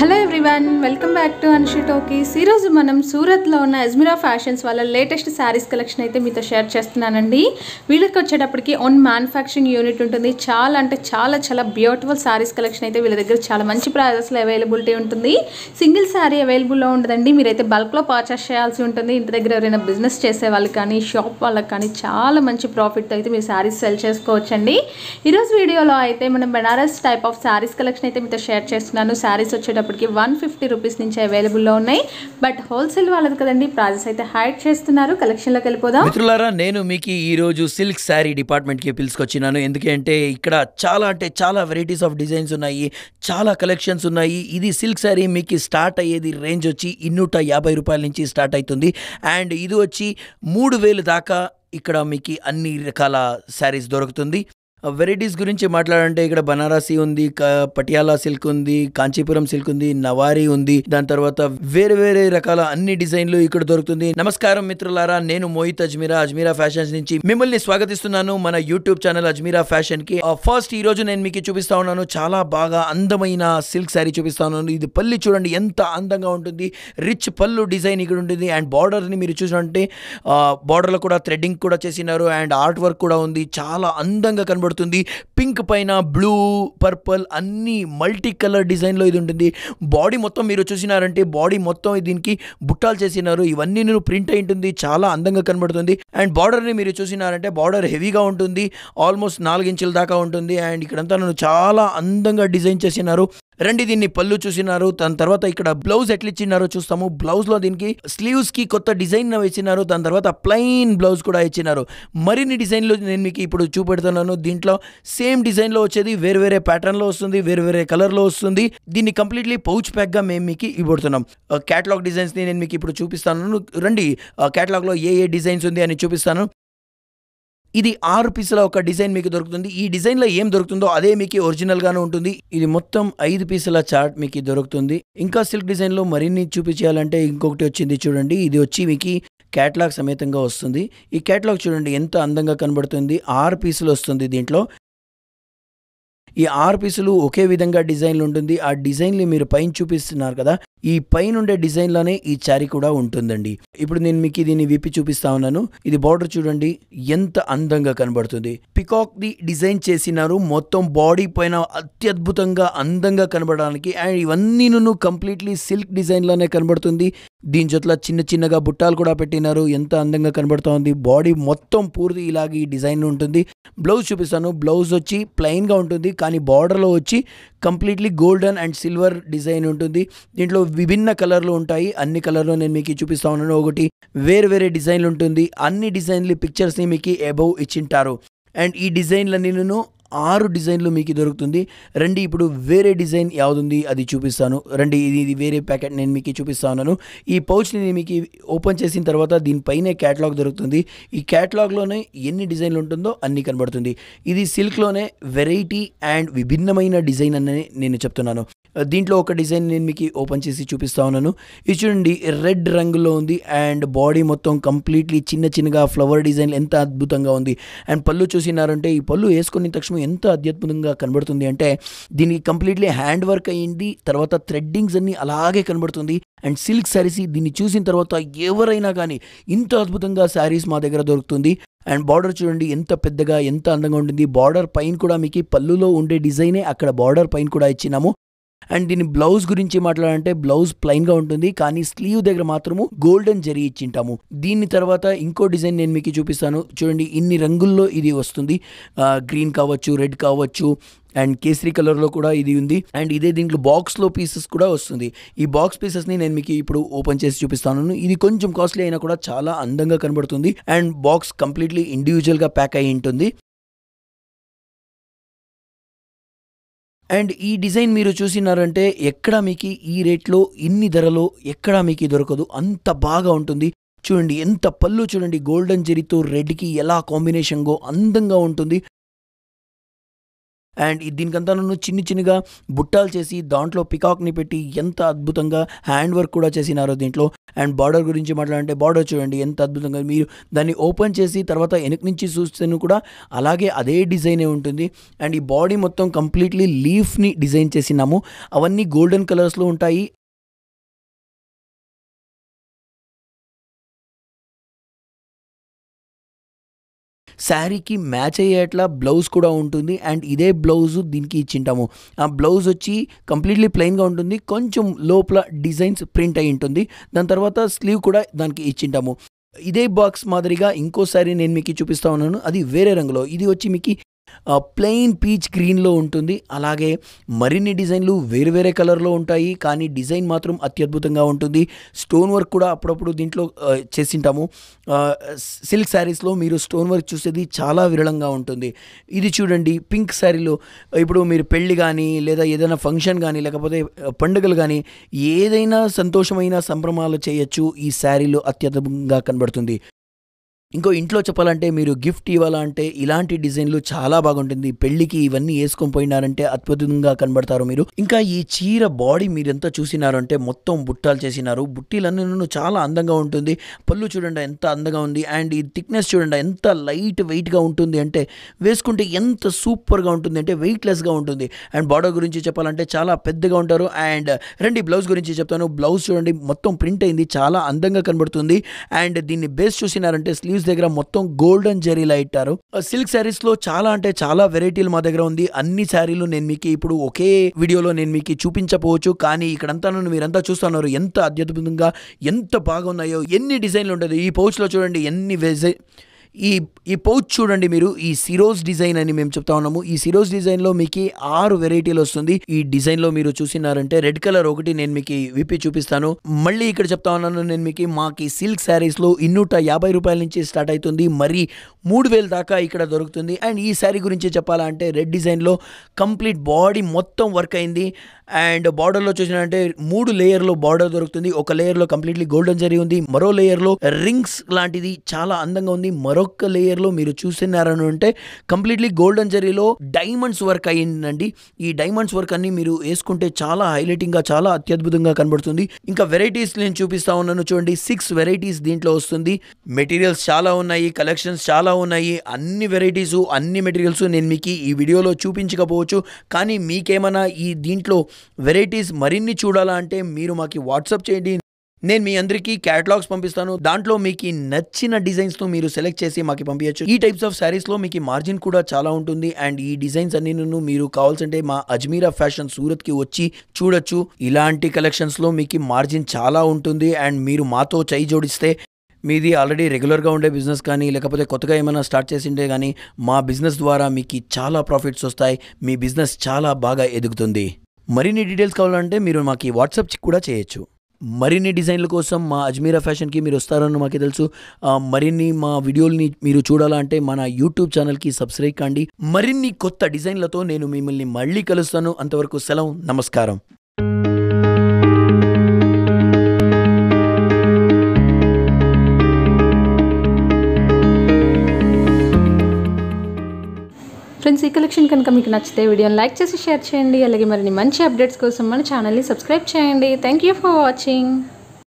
hello everyone welcome back to Anshi talkies ఈరోజు మనం సూరత్లో ఉన్న అజ్మిరా ఫ్యాషన్స్ వాళ్ళ లేటెస్ట్ శారీస్ కలెక్షన్ అయితే మీతో షేర్ చేస్తున్నానండి వీళ్ళకి వచ్చేటప్పటికి ఓన్ మ్యానుఫ్యాక్చరింగ్ యూనిట్ ఉంటుంది చాలా అంటే చాలా చాలా బ్యూటిఫుల్ శారీస్ కలెక్షన్ అయితే వీళ్ళ దగ్గర చాలా మంచి ప్రైజెస్లో అవైలబిలిటీ ఉంటుంది సింగిల్ శారీ అవైలబుల్లో ఉండదండి మీరైతే బల్క్లో పర్చేస్ చేయాల్సి ఉంటుంది ఇంటి దగ్గర ఎవరైనా బిజినెస్ చేసే వాళ్ళకి కానీ షాప్ వాళ్ళకి కానీ చాలా మంచి ప్రాఫిట్ అయితే మీరు శారీస్ సెల్ చేసుకోవచ్చండి ఈరోజు వీడియోలో అయితే మనం Banaras type of saris collection అయితే మీతో షేర్ చేస్తున్నాను శారీస్ వచ్చేటప్పుడు ఇప్పటికి వన్ ఫిఫ్టీ రూపీస్ నుంచి అవైలబుల్లో ఉన్నాయి బట్ హోల్సేల్ వాళ్ళది కదండి ప్రైజెస్ అయితే హైడ్ చేస్తున్నారు కలెక్షన్లోకి వెళ్ళిపోదాం మిత్రులారా నేను మీకు ఈరోజు సిల్క్ శారీ డిపార్ట్మెంట్కి పిలుచుకొచ్చినాను ఎందుకంటే ఇక్కడ చాలా అంటే చాలా వెరైటీస్ ఆఫ్ డిజైన్స్ ఉన్నాయి చాలా కలెక్షన్స్ ఉన్నాయి ఇది సిల్క్ శారీ మీకు స్టార్ట్ అయ్యేది రేంజ్ వచ్చి ఇన్నూట యాభై రూపాయల నుంచి స్టార్ట్ అవుతుంది అండ్ ఇది వచ్చి మూడు వేలు దాకా ఇక్కడ మీకు అన్ని రకాల శారీస్ దొరుకుతుంది వెరైటీస్ గురించి మాట్లాడాలంటే ఇక్కడ బనారసి ఉంది పటియాలా సిల్క్ ఉంది కాంచీపురం సిల్క్ ఉంది నవారీ ఉంది దాని తర్వాత వేరే వేరే రకాల అన్ని డిజైన్లు ఇక్కడ దొరుకుతుంది నమస్కారం మిత్రులారా నేను మోహిత్ అజ్మీరా అజ్మీరా ఫ్యాషన్స్ నుంచి మిమ్మల్ని స్వాగతిస్తున్నాను మన యూట్యూబ్ ఛానల్ అజ్మీరా ఫ్యాషన్ కి ఫస్ట్ ఈ రోజు నేను మీకు చూపిస్తా ఉన్నాను చాలా బాగా అందమైన సిల్క్ శారీ చూపిస్తా ఉన్నాను ఇది పల్లి చూడండి ఎంత అందంగా ఉంటుంది రిచ్ పళ్ళు డిజైన్ ఇక్కడ ఉంటుంది అండ్ బార్డర్ ని మీరు చూసినట్టు బార్డర్ లో కూడా థ్రెడ్డింగ్ కూడా చేసినారు అండ్ ఆర్ట్ వర్క్ కూడా ఉంది చాలా అందంగా కనబడుతుంది కనబడుతుంది పింక్ పైన బ్లూ పర్పుల్ అన్ని మల్టీ కలర్ డిజైన్లో ఇది ఉంటుంది బాడీ మొత్తం మీరు చూసినారంటే బాడీ మొత్తం దీనికి బుట్టాలు చేసినారు ఇవన్నీ నేను ప్రింట్ అయి ఉంటుంది చాలా అందంగా కనబడుతుంది అండ్ బార్డర్ని మీరు చూసినారంటే బార్డర్ హెవీగా ఉంటుంది ఆల్మోస్ట్ నాలుగు ఇంచుల దాకా ఉంటుంది అండ్ ఇక్కడంతా నన్ను చాలా అందంగా డిజైన్ చేసినారు రండి దీన్ని పళ్ళు చూసినారు దాని తర్వాత ఇక్కడ బ్లౌజ్ ఎట్లా ఇచ్చినారో చూస్తాము బ్లౌజ్ లో దీనికి స్లీవ్స్ కి కొత్త డిజైన్ ఇచ్చినారు దాని తర్వాత ప్లెయిన్ బ్లౌజ్ కూడా ఇచ్చినారు మరిన్ని డిజైన్లు నేను మీకు ఇప్పుడు చూపెడుతున్నాను దీంట్లో సేమ్ డిజైన్ లో వచ్చేది వేరు వేరే ప్యాటర్న్ లో వస్తుంది వేరు వేరే కలర్ లో వస్తుంది దీన్ని కంప్లీట్లీ పౌచ్ ప్యాక్ గా మేము మీకు ఇవ్వబడుతున్నాం క్యాటలాగ్ uh, డిజైన్స్ ని నేను మీకు ఇప్పుడు చూపిస్తాను రండి క్యాటలాగ్ uh, లో ఏ ఏ డిజైన్స్ ఉంది అని చూపిస్తాను ఇది ఆరు పీసుల ఒక డిజైన్ మీకు దొరుకుతుంది ఈ డిజైన్లో ఏం దొరుకుతుందో అదే మీకు ఒరిజినల్గానే ఉంటుంది ఇది మొత్తం ఐదు పీసుల చార్ట్ మీకు దొరుకుతుంది ఇంకా సిల్క్ డిజైన్లో మరిన్ని చూపించాలంటే ఇంకొకటి వచ్చింది చూడండి ఇది వచ్చి మీకు క్యాట్లాగ్ సమేతంగా వస్తుంది ఈ క్యాట్లాగ్ చూడండి ఎంత అందంగా కనబడుతుంది ఆరు పీసులు వస్తుంది దీంట్లో ఈ ఆరు పీసులు ఒకే విధంగా డిజైన్లు ఉంటుంది ఆ డిజైన్లు మీరు పైన చూపిస్తున్నారు కదా ఈ పైనుండే డిజైన్లోనే ఈ చారీ కూడా ఉంటుందండి ఇప్పుడు నేను మీకు దీన్ని విప్పి చూపిస్తా ఉన్నాను ఇది బార్డర్ చూడండి ఎంత అందంగా కనబడుతుంది పికాక్ ది డిజైన్ చేసినారు మొత్తం బాడీ పైన అత్యద్భుతంగా అందంగా కనబడడానికి అండ్ ఇవన్నీ నువ్వు కంప్లీట్లీ సిల్క్ డిజైన్లోనే కనబడుతుంది దీని జొత్ల చిన్న చిన్నగా బుట్టాలు కూడా పెట్టినారు ఎంత అందంగా కనబడుతూ ఉంది బాడీ మొత్తం పూర్తి ఇలాగ ఈ డిజైన్ ఉంటుంది బ్లౌజ్ చూపిస్తాను బ్లౌజ్ వచ్చి ప్లెయిన్గా ఉంటుంది కానీ బార్డర్లో వచ్చి completely golden and silver design ఉంటుంది దీంట్లో విభిన్న కలర్లు ఉంటాయి అన్ని కలర్లు నేను మీకు చూపిస్తా ఉన్నాను ఒకటి వేరు వేరే డిజైన్లు ఉంటుంది అన్ని డిజైన్లు పిక్చర్స్ని మీకు అబౌవ్ ఇచ్చింటారు అండ్ ఈ నేను ఆరు డిజైన్లు మీకు దొరుకుతుంది రండి ఇప్పుడు వేరే డిజైన్ యావదుంది అది చూపిస్తాను రండి ఇది ఇది వేరే ప్యాకెట్ నేను మీకు చూపిస్తాను ఈ పౌచ్ని నేను మీకు ఓపెన్ చేసిన తర్వాత దీనిపైనే క్యాటలాగ్ దొరుకుతుంది ఈ క్యాటలాగ్లోనే ఎన్ని డిజైన్లు ఉంటుందో అన్నీ కనబడుతుంది ఇది సిల్క్లోనే వెరైటీ అండ్ విభిన్నమైన డిజైన్ అని నేను చెప్తున్నాను దీంట్లో ఒక డిజైన్ నేను మీకు ఓపెన్ చేసి చూపిస్తా ఉన్నాను ఇది చూడండి రెడ్ రంగులో ఉంది అండ్ బాడీ మొత్తం కంప్లీట్లీ చిన్న చిన్నగా ఫ్లవర్ డిజైన్ ఎంత అద్భుతంగా ఉంది అండ్ పళ్ళు చూసినారంటే ఈ పళ్ళు వేసుకున్న తక్షణం ఎంత అత్యద్భుతంగా కనబడుతుంది అంటే దీనికి కంప్లీట్లీ హ్యాండ్ వర్క్ అయ్యింది తర్వాత థ్రెడ్డింగ్స్ అన్ని అలాగే కనబడుతుంది అండ్ సిల్క్ శారీస్ దీన్ని చూసిన తర్వాత ఎవరైనా కానీ ఇంత అద్భుతంగా శారీస్ మా దగ్గర దొరుకుతుంది అండ్ బార్డర్ చూడండి ఎంత పెద్దగా ఎంత అందంగా ఉంటుంది బార్డర్ పైన కూడా మీకు పళ్ళులో ఉండే డిజైనే అక్కడ బార్డర్ పైన కూడా ఇచ్చినాము అండ్ దీని బ్లౌజ్ గురించి మాట్లాడాలంటే బ్లౌజ్ ప్లైన్ గా ఉంటుంది కానీ స్లీవ్ దగ్గర మాత్రము గోల్డెన్ జరీ ఇచ్చింటాము దీని తర్వాత ఇంకో డిజైన్ నేను మీకు చూపిస్తాను చూడండి ఇన్ని రంగుల్లో ఇది వస్తుంది గ్రీన్ కావచ్చు రెడ్ కావచ్చు అండ్ కేసరి కలర్లో కూడా ఇది ఉంది అండ్ ఇదే దీంట్లో బాక్స్లో పీసెస్ కూడా వస్తుంది ఈ బాక్స్ పీసెస్ని నేను మీకు ఇప్పుడు ఓపెన్ చేసి చూపిస్తాను ఇది కొంచెం కాస్ట్లీ అయినా కూడా చాలా అందంగా కనబడుతుంది అండ్ బాక్స్ కంప్లీట్లీ ఇండివిజువల్గా ప్యాక్ అయి ఉంటుంది అండ్ ఈ డిజైన్ మీరు చూసినారంటే ఎక్కడ మీకు ఈ రేట్లో ఇన్ని ధరలో ఎక్కడ మీకు దొరకదు అంత బాగా ఉంటుంది చూడండి ఎంత పళ్ళు చూడండి గోల్డెన్ జెరీతో రెడ్కి ఎలా కాంబినేషన్గో అందంగా ఉంటుంది అండ్ దీనికంతా నన్ను చిన్ని చిన్నగా బుట్టాలు చేసి దాంట్లో పికాక్ని పెట్టి ఎంత అద్భుతంగా హ్యాండ్ వర్క్ కూడా చేసినారో దీంట్లో అండ్ బార్డర్ గురించి మాట్లాడంటే బార్డర్ చూడండి ఎంత అద్భుతంగా మీరు దాన్ని ఓపెన్ చేసి తర్వాత వెనక నుంచి చూస్తేను కూడా అలాగే అదే డిజైనే ఉంటుంది అండ్ ఈ బాడీ మొత్తం కంప్లీట్లీ లీఫ్ని డిజైన్ చేసినాము అవన్నీ గోల్డెన్ కలర్స్లో ఉంటాయి శారీకి మ్యాచ్ అయ్యేట్లా బ్లౌజ్ కూడా ఉంటుంది అండ్ ఇదే బ్లౌజ్ దీనికి ఇచ్చింటాము ఆ బ్లౌజ్ వచ్చి కంప్లీట్లీ ప్లెయిన్గా ఉంటుంది కొంచెం లోపల డిజైన్స్ ప్రింట్ అయి ఉంటుంది దాని తర్వాత స్లీవ్ కూడా దానికి ఇచ్చింటాము ఇదే బాక్స్ మాదిరిగా ఇంకో శారీ నేను మీకు చూపిస్తా ఉన్నాను అది వేరే రంగులో ఇది వచ్చి మీకు ప్లెయిన్ పీచ్ గ్రీన్లో ఉంటుంది అలాగే మరిన్ని డిజైన్లు వేరు వేరే కలర్లో ఉంటాయి కానీ డిజైన్ మాత్రం అత్యద్భుతంగా ఉంటుంది స్టోన్ వర్క్ కూడా అప్పుడప్పుడు దీంట్లో చేసింటాము సిల్క్ శారీస్లో మీరు స్టోన్ వర్క్ చూసేది చాలా విరళంగా ఉంటుంది ఇది చూడండి పింక్ శారీలో ఇప్పుడు మీరు పెళ్ళి కానీ లేదా ఏదైనా ఫంక్షన్ కానీ లేకపోతే పండుగలు కానీ ఏదైనా సంతోషమైన సంభ్రమాలు చేయొచ్చు ఈ శారీలో అత్యద్భుతంగా కనబడుతుంది ఇంకో ఇంట్లో చెప్పాలంటే మీరు గిఫ్ట్ ఇవ్వాలంటే ఇలాంటి డిజైన్లు చాలా బాగుంటుంది పెళ్లికి ఇవన్నీ వేసుకొని పోయినారంటే అద్భుతంగా కనబడతారు మీరు ఇంకా ఈ చీర బాడీ మీరు ఎంత చూసినారంటే మొత్తం బుట్టాలు చేసినారు బుట్టీలన్నీ చాలా అందంగా ఉంటుంది పళ్ళు చూడండి ఎంత అందంగా ఉంది అండ్ ఈ థిక్నెస్ చూడండి ఎంత లైట్ వెయిట్గా ఉంటుంది అంటే వేసుకుంటే ఎంత సూపర్గా ఉంటుంది అంటే వెయిట్లెస్గా ఉంటుంది అండ్ బాడీ గురించి చెప్పాలంటే చాలా పెద్దగా ఉంటారు అండ్ రండి బ్లౌజ్ గురించి చెప్తాను బ్లౌజ్ చూడండి మొత్తం ప్రింట్ అయింది చాలా అందంగా కనబడుతుంది అండ్ దీన్ని బేస్ చూసినారంటే స్లీవ్ శారీస్ దగ్గర మొత్తం గోల్డెన్ జరీలా ఇట్టారు సిల్క్ శారీస్ లో చాలా అంటే చాలా వెరైటీలు మా దగ్గర ఉంది అన్ని శారీలు నేను మీకు ఇప్పుడు ఒకే వీడియోలో నేను మీకు చూపించపోవచ్చు కానీ ఇక్కడంతా మీరంతా చూస్తున్నారు ఎంత అద్భుతంగా ఎంత బాగున్నాయో ఎన్ని డిజైన్లు ఉంటుంది ఈ పౌచ్లో చూడండి ఎన్ని ఈ ఈ పౌచ్ చూడండి మీరు ఈ సిరోజ్ డిజైన్ అని మేము చెప్తా ఉన్నాము ఈ సిరోజ్ డిజైన్లో మీకు ఆరు వెరైటీలు వస్తుంది ఈ డిజైన్లో మీరు చూసినారంటే రెడ్ కలర్ ఒకటి నేను మీకు విప్పి చూపిస్తాను మళ్ళీ ఇక్కడ చెప్తా ఉన్నాను నేను మీకు మాకు సిల్క్ శారీస్లో ఇన్నూట యాభై రూపాయల నుంచి స్టార్ట్ అవుతుంది మరి మూడు వేల దాకా ఇక్కడ దొరుకుతుంది అండ్ ఈ శారీ గురించి చెప్పాలంటే రెడ్ డిజైన్లో కంప్లీట్ బాడీ మొత్తం వర్క్ అయింది అండ్ బార్డర్లో చూసినట్టే మూడు లేయర్లో బార్డర్ దొరుకుతుంది ఒక లేయర్లో కంప్లీట్లీ గోల్డెన్ జరీ ఉంది మరో లేయర్లో రింగ్స్ లాంటిది చాలా అందంగా ఉంది మరొక లేయర్లో మీరు చూస్తున్నారని అంటే కంప్లీట్లీ గోల్డెన్ జరీలో డైమండ్స్ వర్క్ అయ్యిందండి ఈ డైమండ్స్ వర్క్ అన్ని మీరు వేసుకుంటే చాలా హైలైటింగ్గా చాలా అత్యద్భుతంగా కనబడుతుంది ఇంకా వెరైటీస్ నేను చూపిస్తా ఉన్నాను చూడండి సిక్స్ వెరైటీస్ దీంట్లో వస్తుంది మెటీరియల్స్ చాలా ఉన్నాయి కలెక్షన్స్ చాలా ఉన్నాయి అన్ని వెరైటీస్ అన్ని మెటీరియల్స్ నేను మీకు ఈ వీడియోలో చూపించకపోవచ్చు కానీ మీకేమైనా ఈ దీంట్లో వెరైటీస్ మరిన్ని చూడాలా అంటే మీరు మాకు వాట్సాప్ చేయండి నేను మీ అందరికీ క్యాటలాగ్స్ పంపిస్తాను దాంట్లో మీకు నచ్చిన డిజైన్స్ను మీరు సెలెక్ట్ చేసి మాకు పంపించచ్చు ఈ టైప్స్ ఆఫ్ శారీస్లో మీకు మార్జిన్ కూడా చాలా ఉంటుంది అండ్ ఈ డిజైన్స్ అన్ని మీరు కావాల్సింటే మా అజ్మీరా ఫ్యాషన్ సూరత్కి వచ్చి చూడొచ్చు ఇలాంటి కలెక్షన్స్లో మీకు మార్జిన్ చాలా ఉంటుంది అండ్ మీరు మాతో చై జోడిస్తే మీది ఆల్రెడీ రెగ్యులర్గా ఉండే బిజినెస్ కానీ లేకపోతే కొత్తగా ఏమైనా స్టార్ట్ చేసిండే కానీ మా బిజినెస్ ద్వారా మీకు చాలా ప్రాఫిట్స్ వస్తాయి మీ బిజినెస్ చాలా బాగా ఎదుగుతుంది మరిన్ని డీటెయిల్స్ కావాలంటే మీరు మాకు వాట్సాప్ కూడా చేయొచ్చు మరిన్ని డిజైన్ల కోసం మా అజ్మీరా ఫ్యాషన్కి మీరు వస్తారని మాకు తెలుసు మరిన్ని మా వీడియోల్ని మీరు చూడాలంటే మన యూట్యూబ్ ఛానల్కి సబ్స్క్రైబ్ కాండి మరిన్ని కొత్త డిజైన్లతో నేను మిమ్మల్ని మళ్ళీ కలుస్తాను అంతవరకు సెలవు నమస్కారం ఫ్రెండ్స్ ఈ కలెక్షన్ కనుక మీకు నచ్చితే వీడియోని లైక్ చేసి షేర్ చేయండి అలాగే మరిన్ని మంచి అప్డేట్స్ కోసం మన ఛానల్ని సబ్స్క్రైబ్ చేయండి థ్యాంక్ ఫర్ వాచింగ్